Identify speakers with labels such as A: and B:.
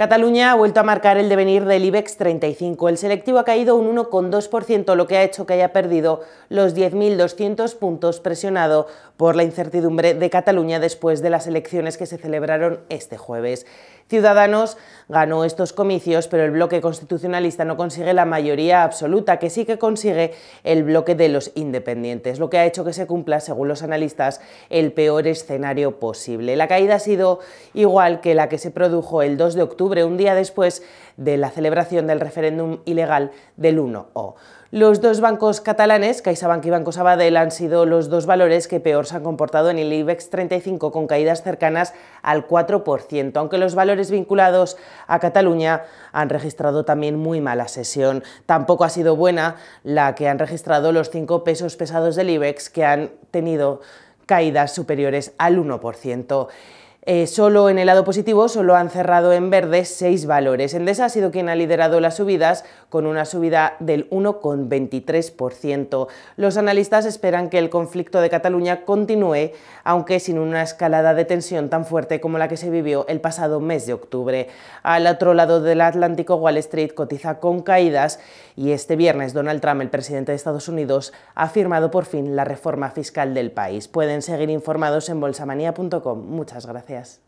A: Cataluña ha vuelto a marcar el devenir del IBEX 35. El selectivo ha caído un 1,2%, lo que ha hecho que haya perdido los 10.200 puntos presionado por la incertidumbre de Cataluña después de las elecciones que se celebraron este jueves. Ciudadanos ganó estos comicios, pero el bloque constitucionalista no consigue la mayoría absoluta, que sí que consigue el bloque de los independientes, lo que ha hecho que se cumpla, según los analistas, el peor escenario posible. La caída ha sido igual que la que se produjo el 2 de octubre un día después de la celebración del referéndum ilegal del 1O. Los dos bancos catalanes, CaixaBank y Banco Sabadell, han sido los dos valores que peor se han comportado en el IBEX 35, con caídas cercanas al 4%, aunque los valores vinculados a Cataluña han registrado también muy mala sesión. Tampoco ha sido buena la que han registrado los cinco pesos pesados del IBEX, que han tenido caídas superiores al 1%. Eh, solo en el lado positivo, solo han cerrado en verde seis valores. Endesa ha sido quien ha liderado las subidas con una subida del 1,23%. Los analistas esperan que el conflicto de Cataluña continúe, aunque sin una escalada de tensión tan fuerte como la que se vivió el pasado mes de octubre. Al otro lado del Atlántico, Wall Street cotiza con caídas y este viernes Donald Trump, el presidente de Estados Unidos, ha firmado por fin la reforma fiscal del país. Pueden seguir informados en bolsamanía.com. Muchas gracias. Yes.